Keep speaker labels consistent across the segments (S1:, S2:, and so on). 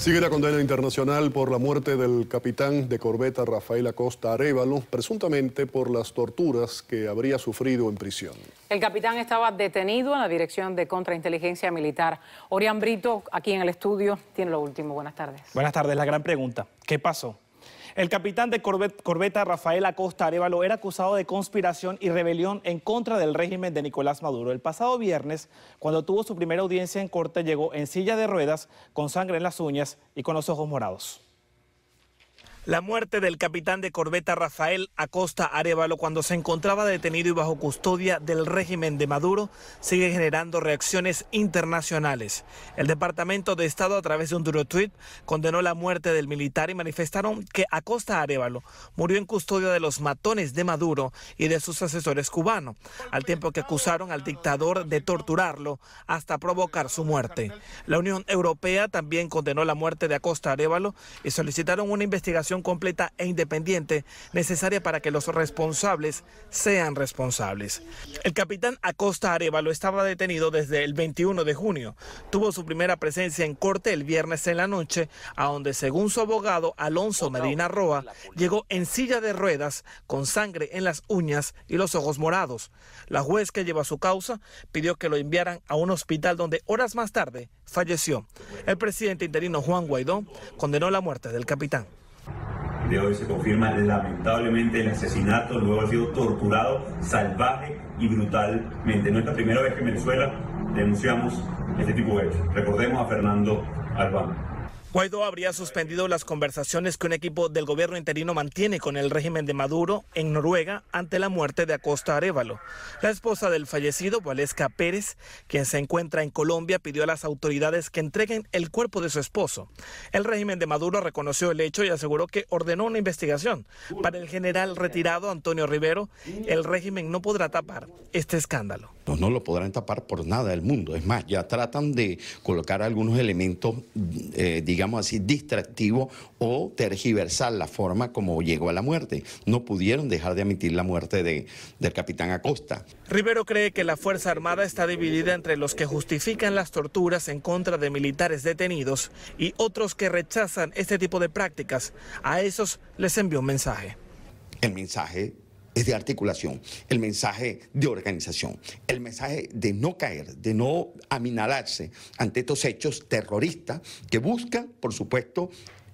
S1: Sigue la condena internacional por la muerte del capitán de corbeta Rafael Acosta Arevalo, presuntamente por las torturas que
S2: habría sufrido en prisión.
S1: El capitán estaba detenido en la Dirección de Contrainteligencia Militar. Orián Brito, aquí en el estudio, tiene lo último. Buenas tardes.
S2: Buenas tardes. La gran pregunta, ¿qué pasó? El capitán de corbeta Rafael Acosta Arevalo era acusado de conspiración y rebelión en contra del régimen de Nicolás Maduro. El pasado viernes, cuando tuvo su primera audiencia en corte, llegó en silla de ruedas, con sangre en las uñas y con los ojos morados. La muerte del capitán de corbeta Rafael Acosta Arevalo cuando se encontraba detenido y bajo custodia del régimen de Maduro sigue generando reacciones internacionales. El Departamento de Estado a través de un duro tweet, condenó la muerte del militar y manifestaron que Acosta Arevalo murió en custodia de los matones de Maduro y de sus asesores cubanos, al tiempo que acusaron al dictador de torturarlo hasta provocar su muerte. La Unión Europea también condenó la muerte de Acosta Arevalo y solicitaron una investigación completa e independiente necesaria para que los responsables sean responsables. El capitán Acosta Arevalo estaba detenido desde el 21 de junio. Tuvo su primera presencia en corte el viernes en la noche, a donde según su abogado Alonso Medina Roa, llegó en silla de ruedas con sangre en las uñas y los ojos morados. La juez que lleva su causa pidió que lo enviaran a un hospital donde horas más tarde falleció. El presidente interino Juan Guaidó condenó la muerte del capitán de hoy se confirma lamentablemente el asesinato, luego ha sido torturado salvaje y brutalmente. No es la primera vez que en Venezuela denunciamos este tipo de hechos. Recordemos a Fernando Albano. Guaidó habría suspendido las conversaciones que un equipo del gobierno interino mantiene con el régimen de Maduro en Noruega ante la muerte de Acosta Arevalo. La esposa del fallecido, Valesca Pérez, quien se encuentra en Colombia, pidió a las autoridades que entreguen el cuerpo de su esposo. El régimen de Maduro reconoció el hecho y aseguró que ordenó una investigación. Para el general retirado Antonio Rivero, el régimen no podrá tapar este escándalo.
S1: Pues no, lo podrán tapar por nada del mundo. Es más, ya tratan de colocar algunos elementos, eh, digamos así, distractivos o tergiversar la forma como llegó a la muerte. No pudieron dejar de admitir la muerte de, del capitán Acosta.
S2: Rivero cree que la Fuerza Armada está dividida entre los que justifican las torturas en contra de militares detenidos y otros que rechazan este tipo de prácticas. A esos les envió un mensaje. El mensaje
S1: de articulación, el mensaje de organización, el mensaje de no caer, de no aminalarse ante estos hechos terroristas que buscan, por supuesto,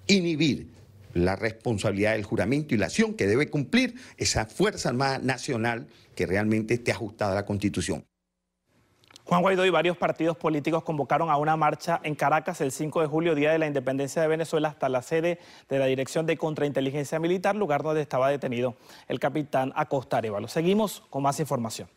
S1: inhibir la responsabilidad del juramento y la acción que debe cumplir esa Fuerza Armada Nacional que realmente esté ajustada a la Constitución.
S2: Juan Guaidó y varios partidos políticos convocaron a una marcha en Caracas el 5 de julio, Día de la Independencia de Venezuela, hasta la sede de la Dirección de Contrainteligencia Militar, lugar donde estaba detenido el capitán Acosta Arevalo. Seguimos con más información.